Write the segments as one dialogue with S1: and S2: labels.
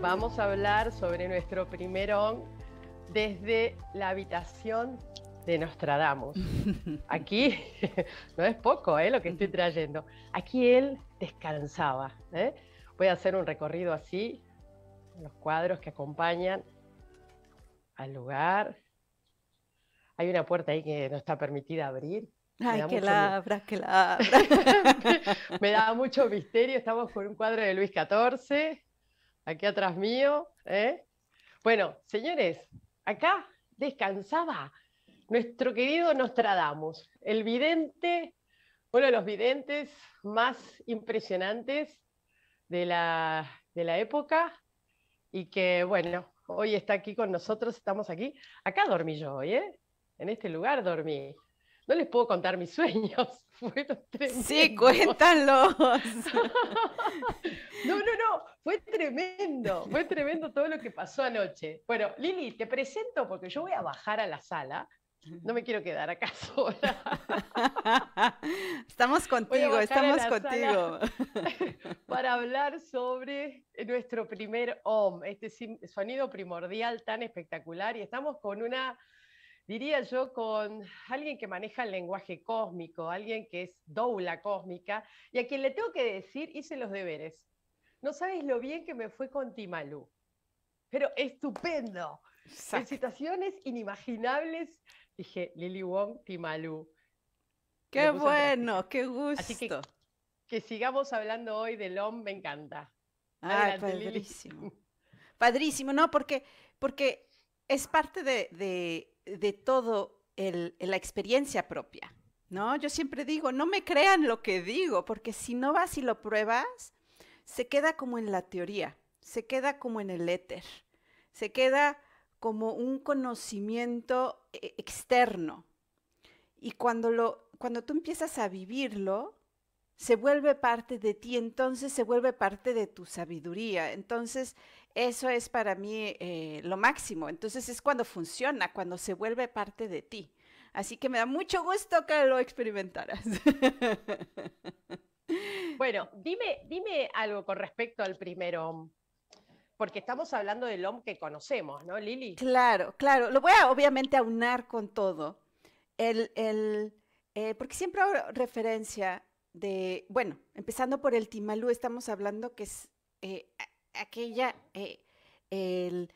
S1: Vamos a hablar sobre nuestro primer on desde la habitación de Nostradamus. Aquí no es poco ¿eh? lo que estoy trayendo. Aquí él descansaba. ¿eh? Voy a hacer un recorrido así, los cuadros que acompañan al lugar. Hay una puerta ahí que no está permitida abrir. Ay, que la que Me da mucho misterio. Estamos con un cuadro de Luis XIV aquí atrás mío. ¿eh? Bueno, señores, acá descansaba nuestro querido Nostradamus, el vidente, uno de los videntes más impresionantes de la, época y que, bueno, hoy está aquí con nosotros, estamos aquí. Acá dormí yo hoy, ¿eh? En este lugar dormí. No les puedo contar mis sueños. Sí, cuéntanlos. no, no, no. Fue tremendo, fue tremendo todo lo que pasó anoche. Bueno, Lili, te presento porque yo voy a bajar a la sala. No me quiero quedar acá sola.
S2: Estamos contigo, estamos contigo.
S1: Para hablar sobre nuestro primer OM, este sonido primordial tan espectacular. Y estamos con una, diría yo, con alguien que maneja el lenguaje cósmico, alguien que es doula cósmica, y a quien le tengo que decir, hice los deberes. No sabes lo bien que me fue con Timalú. Pero estupendo. Felicitaciones inimaginables. Dije, Lily Wong, Timalú. Qué bueno, qué gusto. que, sigamos hablando hoy del hombre, me encanta. Ay, padrísimo. Padrísimo, ¿no?
S2: Porque, porque es parte de, de, todo la experiencia propia, ¿no? Yo siempre digo, no me crean lo que digo, porque si no vas y lo pruebas, se queda como en la teoría, se queda como en el éter, se queda como un conocimiento eh, externo. Y cuando, lo, cuando tú empiezas a vivirlo, se vuelve parte de ti, entonces se vuelve parte de tu sabiduría. Entonces, eso es para mí eh, lo máximo. Entonces es cuando funciona, cuando se vuelve parte de ti. Así que
S1: me da mucho gusto que lo experimentaras. Bueno, dime, dime algo con respecto al primero Porque estamos hablando del OM que conocemos, ¿no, Lili?
S2: Claro, claro. Lo voy a obviamente aunar con todo. El, eh, porque siempre hago referencia de, bueno, empezando por el Timalú, estamos hablando que es eh, aquella, eh, el,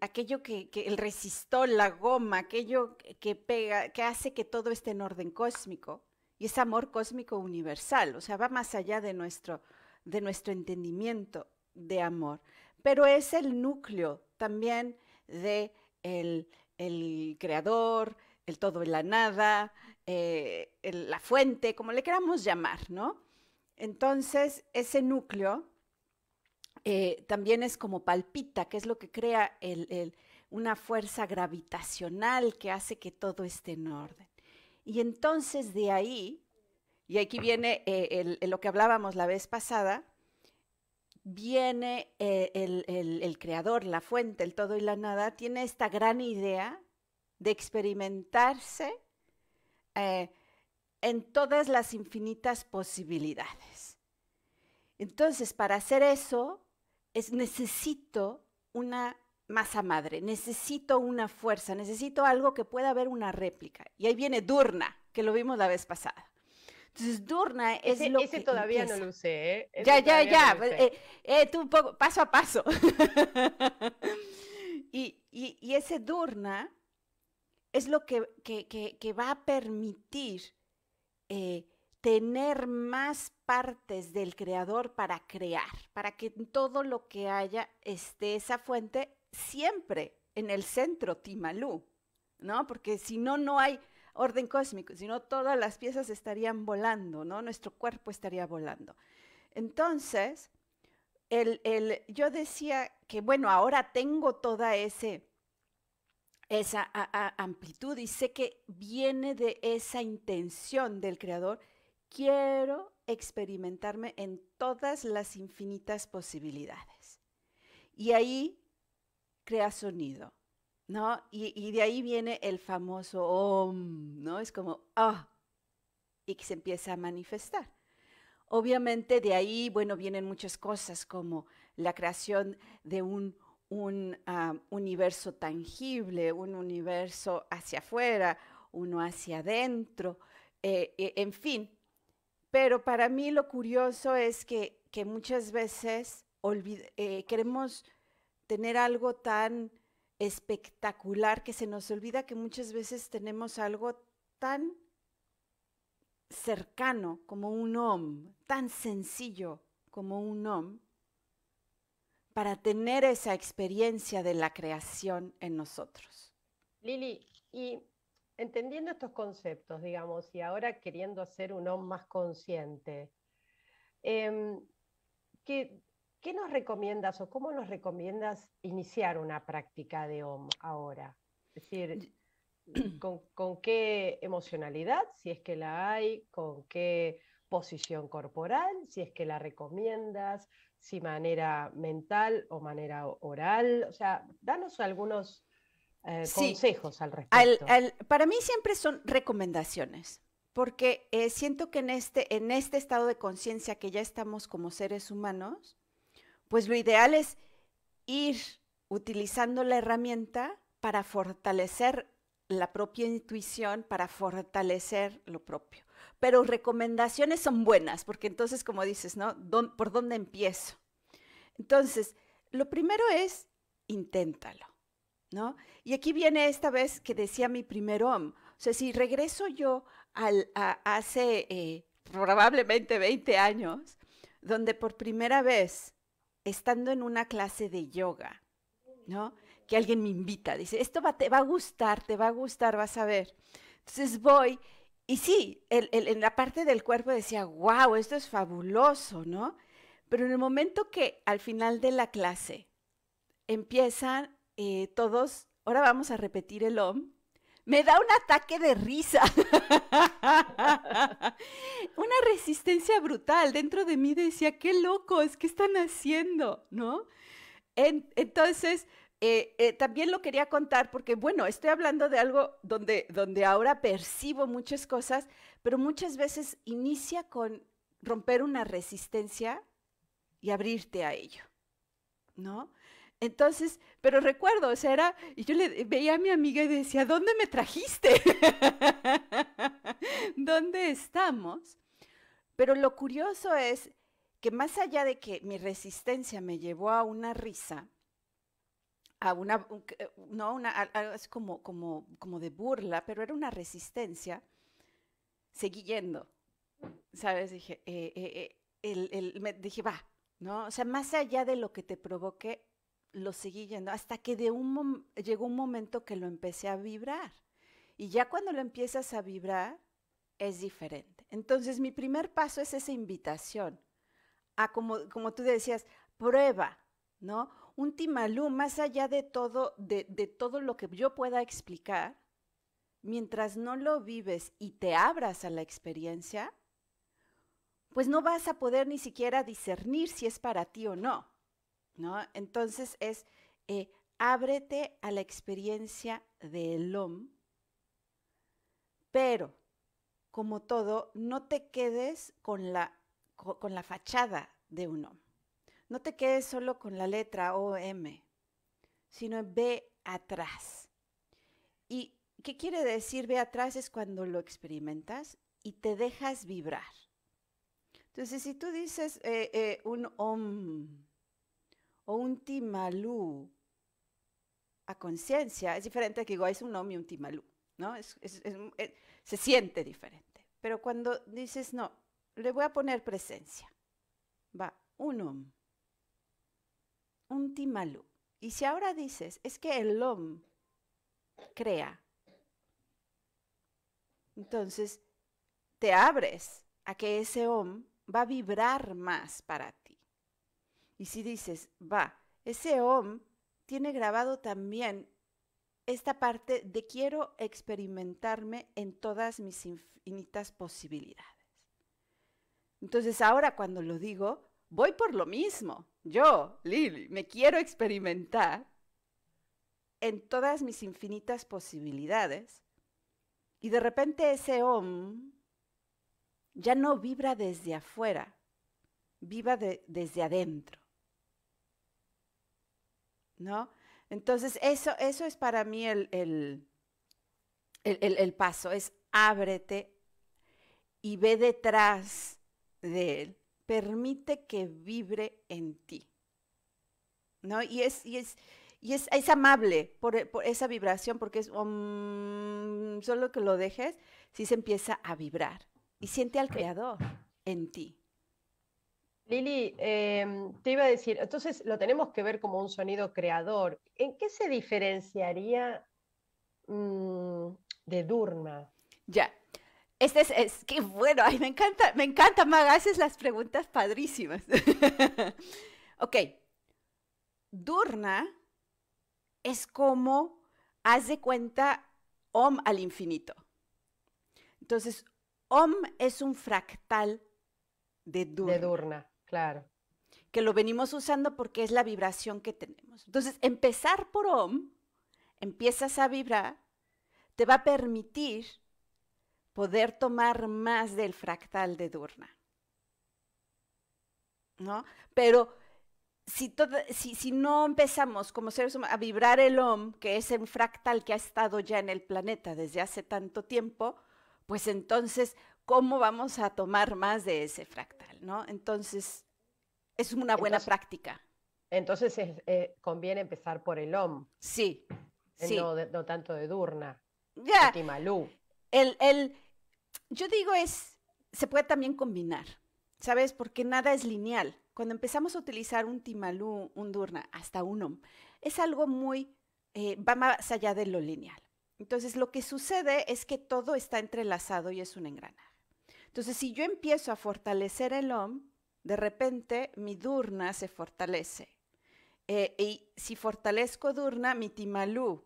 S2: aquello que, que, el resistó la goma, aquello que pega, que hace que todo esté en orden cósmico y es amor cósmico universal, o sea, va más allá de nuestro, de nuestro entendimiento de amor, pero es el núcleo también de el, el creador, el todo en la nada, eh, la fuente, como le queramos llamar, ¿no? Entonces, ese núcleo eh, también es como palpita, que es lo que crea el, una fuerza gravitacional que hace que todo esté en orden. Y entonces de ahí, y aquí viene eh, lo que hablábamos la vez pasada, viene eh, el, creador, la fuente, el todo y la nada, tiene esta gran idea de experimentarse eh, en todas las infinitas posibilidades. Entonces, para hacer eso, es necesito una masa madre, necesito una fuerza, necesito algo que pueda haber una réplica. Y ahí viene Durna, que lo vimos la vez pasada. Entonces, Durna es ese, todavía no lo usé, ya, ya, ya. tú un poco, paso a paso. y, ese Durna es lo que, va a permitir eh, tener más partes del creador para crear, para que todo lo que haya esté esa fuente siempre en el centro Timalú, ¿no? Porque si no, no hay orden cósmico, si no todas las piezas estarían volando, ¿no? Nuestro cuerpo estaría volando. Entonces, el, yo decía que, bueno, ahora tengo toda ese, esa amplitud y sé que viene de esa intención del Creador. Quiero experimentarme en todas las infinitas posibilidades. Y ahí crea sonido, ¿no? Y, de ahí viene el famoso om, ¿no? Es como ah, y que se empieza a manifestar. Obviamente de ahí, bueno, vienen muchas cosas como la creación de un, un ah, universo tangible, un universo hacia afuera, uno hacia adentro, eh, e, en fin. Pero para mí lo curioso es que, muchas veces eh, queremos tener algo tan espectacular que se nos olvida que muchas veces tenemos algo tan cercano como un om, tan sencillo como un om, para tener esa experiencia de la creación en nosotros.
S1: Lili, y entendiendo estos conceptos, digamos, y ahora queriendo hacer un om más consciente, em, que ¿Qué nos recomiendas o cómo nos recomiendas iniciar una práctica de OM ahora? Es decir, mm, ¿con, qué emocionalidad, si es que la hay, con qué posición corporal, si es que la recomiendas, si manera mental o manera oral. O sea, danos algunos eh, consejos al respecto.
S2: para mí siempre son recomendaciones, porque eh, siento que en este, en este estado de conciencia que ya estamos como seres humanos, pues lo ideal es ir utilizando la herramienta para fortalecer la propia intuición, para fortalecer lo propio. Pero recomendaciones son buenas, porque entonces, como dices, ¿no? ¿Por dónde empiezo? Entonces, lo primero es, inténtalo, ¿no? Y aquí viene esta vez que decía mi primer om. O sea, si regreso yo al, a, hace eh, probablemente 20 años, donde por primera vez estando en una clase de yoga, ¿no? Que alguien me invita, dice, esto te va a gustar, te va a gustar, vas a ver. Entonces voy y sí, en la parte del cuerpo decía, wow, esto es fabuloso, ¿no? Pero en el momento que al final de la clase empiezan eh, todos, ahora vamos a repetir el OM, me da un ataque de risa. Una resistencia brutal. Dentro de mí decía, qué locos, ¿qué están haciendo? ¿No? entonces, eh, eh, también lo quería contar porque, bueno, estoy hablando de algo donde, donde ahora percibo muchas cosas, pero muchas veces inicia con romper una resistencia y abrirte a ello, ¿no? Entonces, pero recuerdo, o sea, era, y yo le veía a mi amiga y decía, ¿dónde me trajiste? ¿Dónde estamos? Pero lo curioso es que más allá de que mi resistencia me llevó a una risa, a una, eh, no, una, como, como, como de burla, pero era una resistencia, seguí yendo, ¿sabes? Dije, eh, eh, me dije, va, ¿no? O sea, más allá de lo que te provoque, lo seguí yendo hasta que de llegó un momento que lo empecé a vibrar. Y ya cuando lo empiezas a vibrar, es diferente. Entonces, mi primer paso es esa invitación a, como, tú decías, prueba, ¿no? Un timalú, más allá de todo, de todo lo que yo pueda explicar, mientras no lo vives y te abras a la experiencia, pues no vas a poder ni siquiera discernir si es para ti o no. Entonces es eh, ábrete a la experiencia del OM, pero como todo, no te quedes con la, con la fachada de un OM. No te quedes solo con la letra OM, sino ve atrás. ¿Y qué quiere decir ve atrás? Es cuando lo experimentas y te dejas vibrar. Entonces, si tú dices eh, eh, un OM, o un timalú a conciencia es diferente que igual es un OM y un timalú, ¿no? Es, eh, se siente diferente. Pero cuando dices, no, le voy a poner presencia, va un om, un timalú. Y si ahora dices, es que el om crea, entonces te abres a que ese om va a vibrar más para ti. Y si dices, va, ese OM tiene grabado también esta parte de quiero experimentarme en todas mis infinitas posibilidades. Entonces ahora cuando lo digo, voy por lo mismo. Yo, Lili, me quiero experimentar en todas mis infinitas posibilidades. Y de repente ese om ya no vibra desde afuera, viva desde adentro. ¿no? Entonces, eso, eso es para mí el, el, paso, es ábrete y ve detrás de él, permite que vibre en ti, ¿no? Y es, y es, amable e, por, esa vibración, porque es mm, solo que lo dejes, si se
S1: empieza a vibrar y siente al creador en ti. Lili, em, te iba a decir, entonces lo tenemos que ver como un sonido creador. ¿En qué se diferenciaría mm, de Durna? Ya.
S2: Este es, que bueno, ay, me encanta, me encanta, Maga, haces las preguntas padrísimas. ok. Durna es como, haz de cuenta, om al infinito. Entonces, om es un fractal De Durna. Claro. Que lo venimos usando porque es la vibración que tenemos. Entonces, empezar por OM, empiezas a vibrar, te va a permitir poder tomar más del fractal de Durna. ¿No? Pero si, no empezamos como seres humanos a vibrar el OM, que es un fractal que ha estado ya en el planeta desde hace tanto tiempo, pues entonces cómo vamos a tomar más de ese fractal, ¿no? Entonces,
S1: es una buena práctica. Entonces, eh, conviene empezar por el OM. Sí. Eh, sí. No, tanto de Durna. Ya. El, el,
S2: yo digo, es, se puede también combinar, ¿sabes? Porque nada es lineal. Cuando empezamos a utilizar un timalú, un durna, hasta un om, es algo muy, eh, va más allá de lo lineal. Entonces, lo que sucede es que todo está entrelazado y es un engranaje. Entonces, si yo empiezo a fortalecer el OM, de repente mi durna se fortalece. Eh, y si fortalezco durna, mi timalú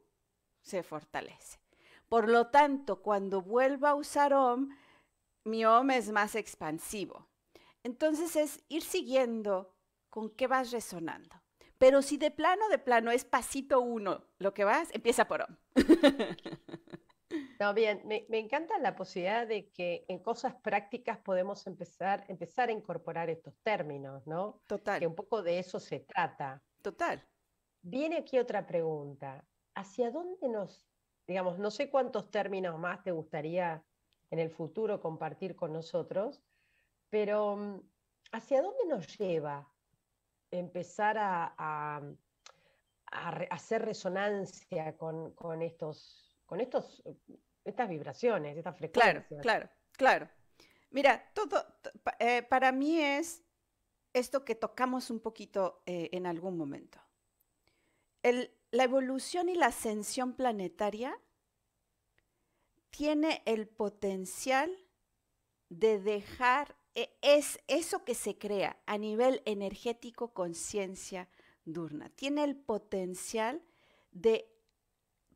S2: se fortalece. Por lo tanto, cuando vuelvo a usar OM, mi OM es más expansivo. Entonces es ir siguiendo con qué vas resonando. Pero si de plano, de plano es pasito uno lo que vas, empieza por OM.
S1: No, bien, me, encanta la posibilidad de que en cosas prácticas podemos empezar, empezar a incorporar estos términos, ¿no? Total. Que un poco de eso se trata. Total. Viene aquí otra pregunta. ¿Hacia dónde nos, digamos, no sé cuántos términos más te gustaría en el futuro compartir con nosotros, pero mm, ¿hacia dónde nos lleva empezar a, a, hacer resonancia con, con, estos, con estos estas vibraciones, estas frecuencias. Claro, claro, claro. Mira, todo eh, para mí es
S2: esto que tocamos un poquito eh, en algún momento. la evolución y la ascensión planetaria tiene el potencial de dejar, e, es eso que se crea a nivel energético, conciencia, durna, tiene el potencial de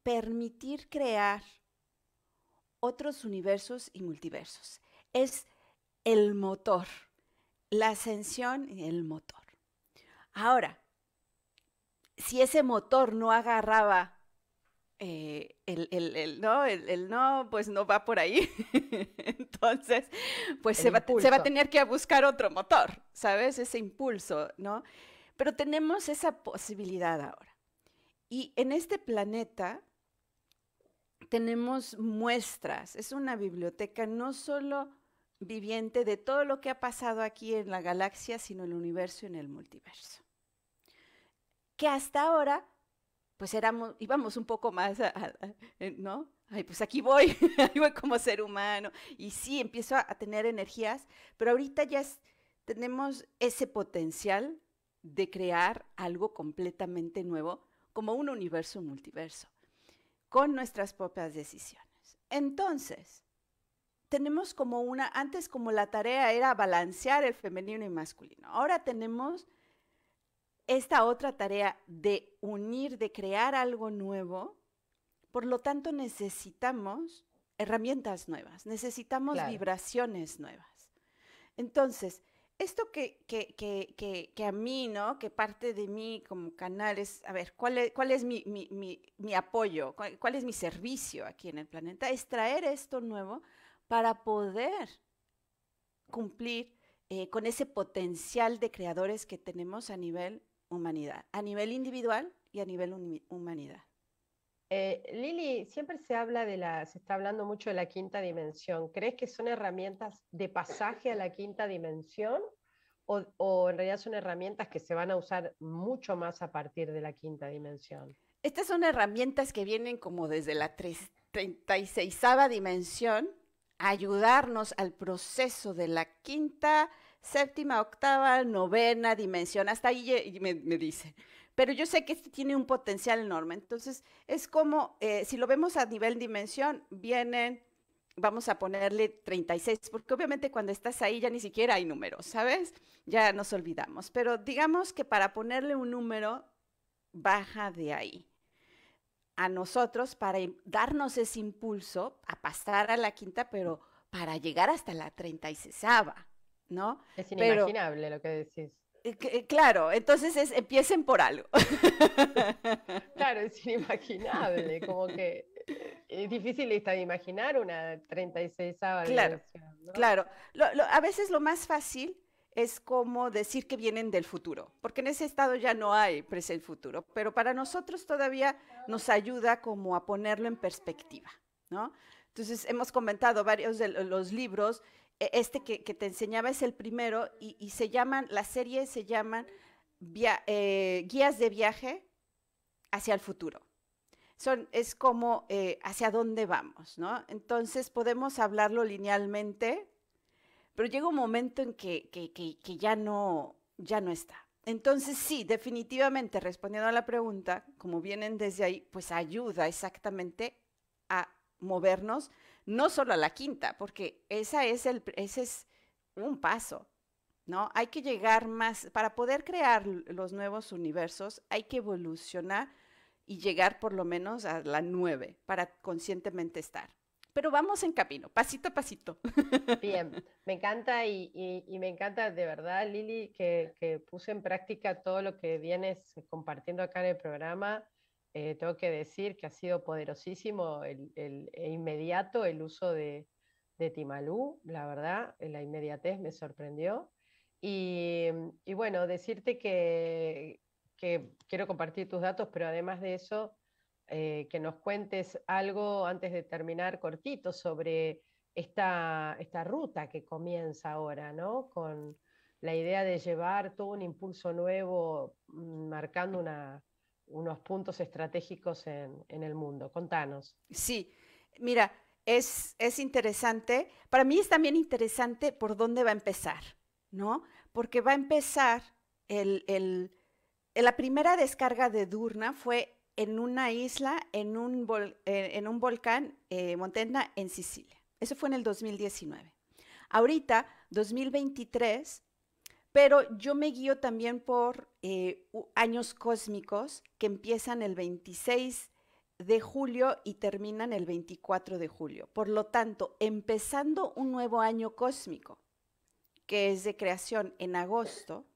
S2: permitir crear otros universos y multiversos. Es el motor, la ascensión y el motor. Ahora, si ese motor no agarraba eh, el, el, no, no, pues no va por ahí. Entonces, pues se va, se va, a tener que buscar otro motor, ¿sabes? Ese impulso, ¿no? Pero tenemos esa posibilidad ahora. Y en este planeta tenemos muestras, es una biblioteca no solo viviente de todo lo que ha pasado aquí en la galaxia, sino en el universo y en el multiverso. Que hasta ahora, pues éramos, íbamos un poco más, eh, ¿no? Ay, pues aquí voy, ahí voy como ser humano. Y sí, empiezo a, tener energías, pero ahorita ya tenemos ese potencial de crear algo completamente nuevo, como un universo, multiverso con nuestras propias decisiones. Entonces, tenemos como una, antes como la tarea era balancear el femenino y masculino, ahora tenemos esta otra tarea de unir, de crear algo nuevo, por lo tanto necesitamos herramientas nuevas, necesitamos vibraciones nuevas. Entonces, esto que, a mí, ¿no? Que parte de mí como canal es, a ver, ¿cuál es, cuál es mi, apoyo? ¿Cuál, es mi servicio aquí en el planeta? Es traer esto nuevo para poder cumplir eh, con ese potencial de creadores que tenemos a nivel humanidad, a nivel individual y a nivel humanidad.
S1: Eh, Lili, siempre se habla de la, se está hablando mucho de la quinta dimensión. ¿Crees que son herramientas de pasaje a la quinta dimensión? O, en realidad son herramientas que se van a usar mucho más a partir de la quinta dimensión?
S2: Estas son herramientas que vienen como desde la 36 dimensión a ayudarnos al proceso de la quinta, séptima, octava, novena dimensión. Hasta ahí me, me dice, pero yo sé que este tiene un potencial enorme. Entonces, es como, eh, si lo vemos a nivel dimensión, vienen, vamos a ponerle 36, porque obviamente cuando estás ahí ya ni siquiera hay números, ¿sabes? Ya nos olvidamos, pero digamos que para ponerle un número, baja de ahí a nosotros para darnos ese impulso a pasar a la quinta, pero para llegar hasta la 36, ¿no? Es inimaginable
S1: lo que decís.
S2: Eh, eh, claro, entonces empiecen por algo.
S1: Claro, es inimaginable, como que eh, es difícil está de imaginar una 36 Claro, claro. a veces lo más fácil es como decir que
S2: vienen del futuro, porque en ese estado ya no hay presente futuro, pero para nosotros todavía nos ayuda como a ponerlo en perspectiva, ¿no? Entonces hemos comentado varios de los libros e-, este que, te enseñaba es el primero y, y se llaman, la serie se llaman eh, Guías de viaje hacia el futuro. Son, es como eh, hacia dónde vamos, ¿no? Entonces podemos hablarlo linealmente, pero llega un momento en que, ya, no, ya no está. Entonces sí, definitivamente, respondiendo a la pregunta, como vienen desde ahí, pues ayuda exactamente a movernos no solo a la quinta, porque esa es el, ese es un paso, ¿no? Hay que llegar más, para poder crear los nuevos universos, hay que evolucionar y llegar por lo menos a la nueve para conscientemente estar. Pero vamos en camino, pasito a
S1: pasito. Bien, me encanta y, me encanta de verdad, Lili, que, que puse en práctica todo lo que vienes compartiendo acá en el programa. Eh, tengo que decir que ha sido poderosísimo el, e inmediato el uso de, de Timalú, la verdad, la inmediatez me sorprendió. Y, bueno, decirte que, que, quiero compartir tus datos, pero además de eso, eh, que nos cuentes algo antes de terminar cortito sobre esta, esta ruta que comienza ahora, ¿no? Con la idea de llevar todo un impulso nuevo, mm, marcando una, unos puntos estratégicos en, en el mundo. Contanos. Sí, mira, es, es, interesante.
S2: Para mí es también interesante por dónde va a empezar, ¿no? Porque va a empezar el, el, la primera descarga de Durna fue en una isla, en un, eh, en un volcán, eh, Montena, en Sicilia. Eso fue en el 2019. Ahorita, 2023, pero yo me guío también por eh, años cósmicos que empiezan el 26 de julio y terminan el 24 de julio. Por lo tanto, empezando un nuevo año cósmico, que es de creación en agosto,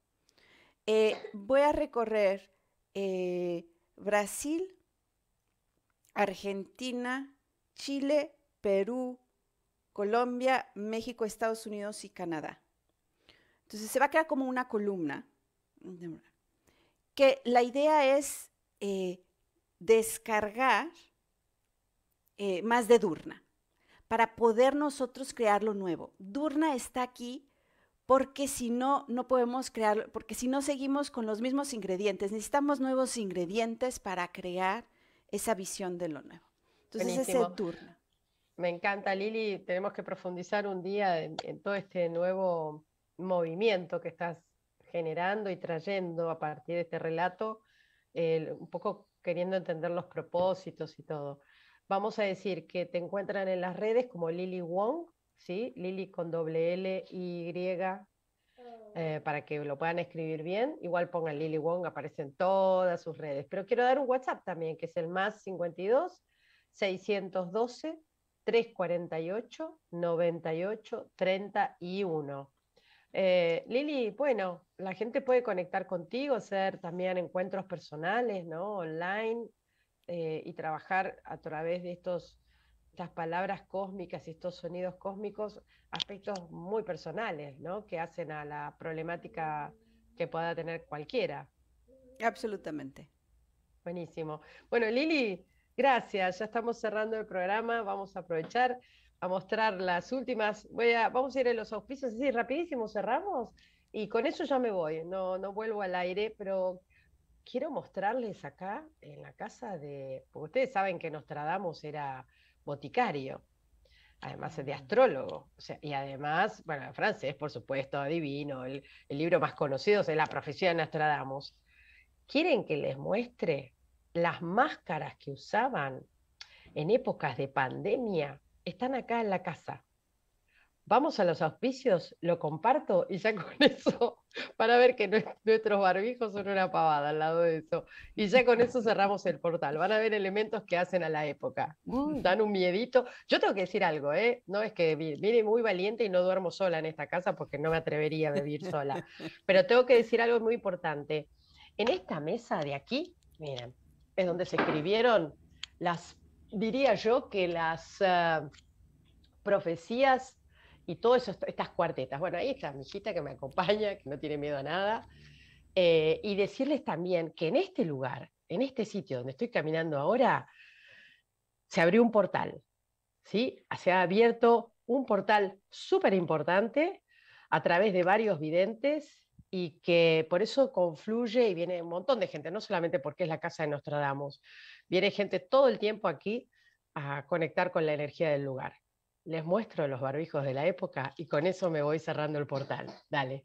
S2: eh, voy a recorrer eh, Brasil, Argentina, Chile, Perú, Colombia, México, Estados Unidos y Canadá. Entonces se va a crear como una columna, que la idea es eh, descargar eh, más de Durna para poder nosotros crear lo nuevo. Durna está aquí porque si no, no podemos crear, porque si no seguimos con los mismos ingredientes, necesitamos nuevos ingredientes para crear
S1: esa visión de lo nuevo. Entonces ese Durna. Me encanta, Lili. Tenemos que profundizar un día en todo este nuevo movimiento que estás generando y trayendo a partir de este relato, un poco queriendo entender los propósitos y todo. Vamos a decir que te encuentran en las redes como Lily Wong, ¿sí? Lily con doble L y eh, para que lo puedan escribir bien. Igual pongan Lily Wong, aparecen todas sus redes. Pero quiero dar un WhatsApp también, que es el más 52 612 348 98 31. Eh, Lili, bueno, la gente puede conectar contigo, hacer también encuentros personales, ¿no? Online eh, y trabajar a través de estos, estas palabras cósmicas y estos sonidos cósmicos, aspectos muy personales, ¿no? Que hacen a la problemática que pueda tener cualquiera. Absolutamente. Buenísimo. Bueno, Lili, gracias. Ya estamos cerrando el programa. Vamos a aprovechar a mostrar las últimas. Voy a, vamos a ir a los auspicios, así rapidísimo cerramos y con eso ya me voy, no, no vuelvo al aire, pero quiero mostrarles acá en la casa de, porque ustedes saben que Nostradamus era boticario, además es de astrólogo, y además, bueno, francés, por supuesto, adivino, el, el libro más conocido es La profecía de Nostradamus. ¿Quieren que les muestre las máscaras que usaban en épocas de pandemia están acá en la casa. Vamos a los auspicios, lo comparto y ya con eso, para ver que nuestros barbijos son una pavada al lado de eso. Y ya con eso cerramos el portal. Van a ver elementos que hacen a la época. dan un miedito. Yo tengo que decir algo, ¿eh? No es que viene muy valiente y no duermo sola en esta casa porque no me atrevería a vivir sola. Pero tengo que decir algo muy importante. En esta mesa de aquí, miren, es donde se escribieron las diría yo que las eh, profecías y todas estas cuartetas, bueno, ahí está mi hijita que me acompaña, que no tiene miedo a nada, eh, y decirles también que en este lugar, en este sitio donde estoy caminando ahora, se abrió un portal, ¿sí? Se ha abierto un portal súper importante a través de varios videntes y que por eso confluye y viene un montón de gente, no solamente porque es la casa de Nostradamus, viene gente todo el tiempo aquí a conectar con la energía del lugar. Les muestro los barbijos de la época y con eso me voy cerrando el portal. Dale.